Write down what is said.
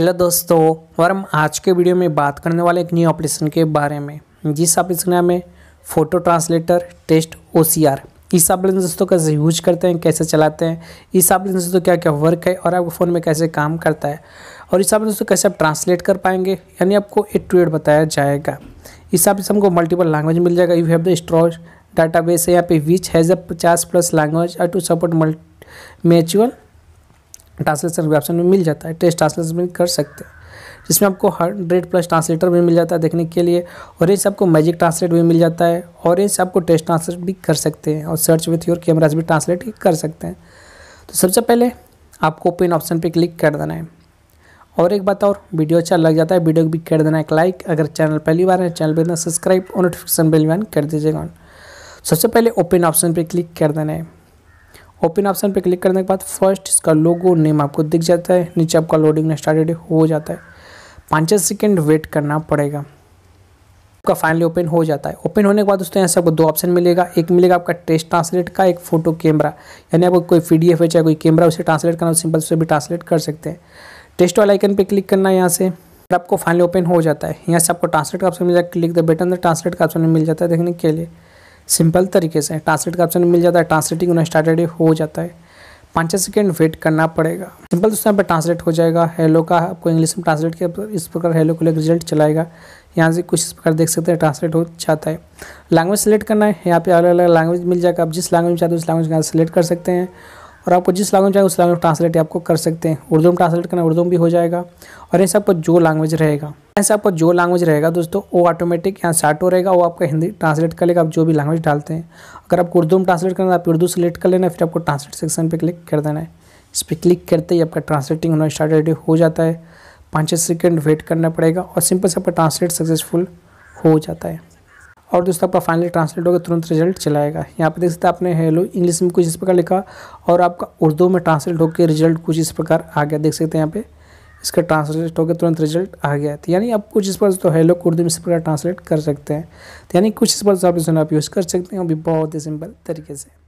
hello दोस्तों और हम आज के वीडियो में बात करने वाले एक न्यू ऑपरेशन के बारे में जिस ऑपरेशन का हमें फ़ोटो ट्रांसलेटर टेस्ट ओ इस ऑपरेशन दोस्तों कैसे यूज करते हैं कैसे चलाते हैं इस ऑपरेशन दोस्तों क्या क्या वर्क है और आपके फ़ोन में कैसे काम करता है और इस ऑपरेशन दोस्तों कैसे आप ट्रांसलेट कर पाएंगे यानी आपको ए टू एड बताया जाएगा इस ऑपरेशन हमको मल्टीपल लैंग्वेज मिल जाएगा you have the database है यहाँ पे विच हैज़ अ पचास plus language to support multi mutual translation भी ऑप्शन में मिल जाता है टेस्ट ट्रांसलेशन भी कर सकते हैं जिसमें आपको हंड्रेड प्लस ट्रांसलेटर भी मिल जाता है देखने के लिए और ये आपको मैजिक ट्रांसलेट भी मिल जाता है और ये आपको टेस्ट ट्रांसलेट भी कर सकते हैं और सर्च विथ योर कैमराज भी ट्रांसलेट कर सकते हैं तो सबसे पहले आपको ओपन ऑप्शन पर क्लिक कर देना है और एक बात और वीडियो अच्छा लग जाता है वीडियो भी कर देना एक लाइक अगर चैनल पहली बार है चैनल पर सब्सक्राइब और नोटिफिकेशन बिल भी कर दीजिएगा सबसे पहले ओपन ऑप्शन पर क्लिक कर देना है ओपन ऑप्शन पर क्लिक करने के बाद फर्स्ट इसका लोगो नेम आपको दिख जाता है नीचे आपका लोडिंग स्टार्टेड हो जाता है पाँच सेकेंड वेट करना पड़ेगा आपका फाइनली ओपन हो जाता है ओपन होने के बाद दोस्तों यहाँ से आपको दो ऑप्शन मिलेगा एक मिलेगा आपका टेस्ट ट्रांसलेट का एक फोटो कैमरा यानी आपको कोई पी डी एफ है चाहे कोई कैमरा उसे ट्रांसलेट करना सिंपल से भी ट्रांसलेट कर सकते हैं टेस्ट वाला आइकन पे क्लिक करना है यहाँ से फिर आपको फाइनली ओपन हो जाता है यहाँ से आपको ट्रांसलेट का ऑप्शन मिल जाएगा क्लिक द बटन ट्रांसलेट का ऑप्शन मिल जाता है देखने के लिए सिंपल तरीके से ट्रांसलेट का ऑप्शन मिल जाता है ट्रांसलेटिंग उन्हें स्टार्टेड हो जाता है पाँच सेकेंड वेट करना पड़ेगा सिंपल दोस्तों यहाँ पर ट्रांसलेट हो जाएगा हेलो का आपको इंग्लिश में ट्रांसलेट किया इस प्रकार हेलो को लेकर रिजल्ट चलाएगा यहाँ से कुछ इस प्रकार देख सकते हैं ट्रांसलेट हो जाता है लैंग्वेज सेलेक्ट करना है यहाँ पे अलग अलग लैंग्वेज मिल जाएगा आप जिस लैंग्वेज में चाहते हो उस लैंग्वेज का सेलेक्ट कर सकते हैं और आपको जिस लैंग्वेज चाहिए उस लैंग्वेज में ट्रांसलेट आपको कर सकते हैं उर्दू में ट्रांसलेट करना उर्दू में भी हो जाएगा और ऐसे आपको जो लैंग्वेज रहेगा ऐसे आपको जो लैंग्वेज रहेगा दोस्तों वो ऑटोमेटिक यहाँ हो रहेगा वो आपका हिंदी ट्रांसलेट कर लेगा आप जो भी लैंग्वेज डालते हैं अगर आपको उर्दू में ट्रांसलेट करना है आप उर्दू सेलेक्ट कर लेना फिर आपको ट्रांसलेट सेक्शन पर क्लिक कर देना है इस पर क्लिक करते ही आपका ट्रांसलेटिंग होना स्टार्ट हो जाता है पाँच छः सेकेंड वेट करना पड़ेगा और सिंपल से आपका ट्रांसलेट सक्सेसफुल हो जाता है और दोस्तों आपका फाइनली ट्रांसलेट होगा तुरंत रिजल्ट चलाएगा यहाँ पे देख सकते हैं आपने हेलो इंग्लिश में कुछ इस प्रकार लिखा और आपका उर्दू में ट्रांसलेट होकर रिजल्ट कुछ इस प्रकार आ गया देख सकते हैं यहाँ पे इसका ट्रांसलेट होकर तुरंत रिजल्ट आ गया तो यानी आप कुछ इस पर तो हेलो को उर्दू में इस प्रकार ट्रांसलेट कर सकते हैं तो यानी कुछ इस पर आप यूज़ कर सकते हैं अभी बहुत ही सिंपल तरीके से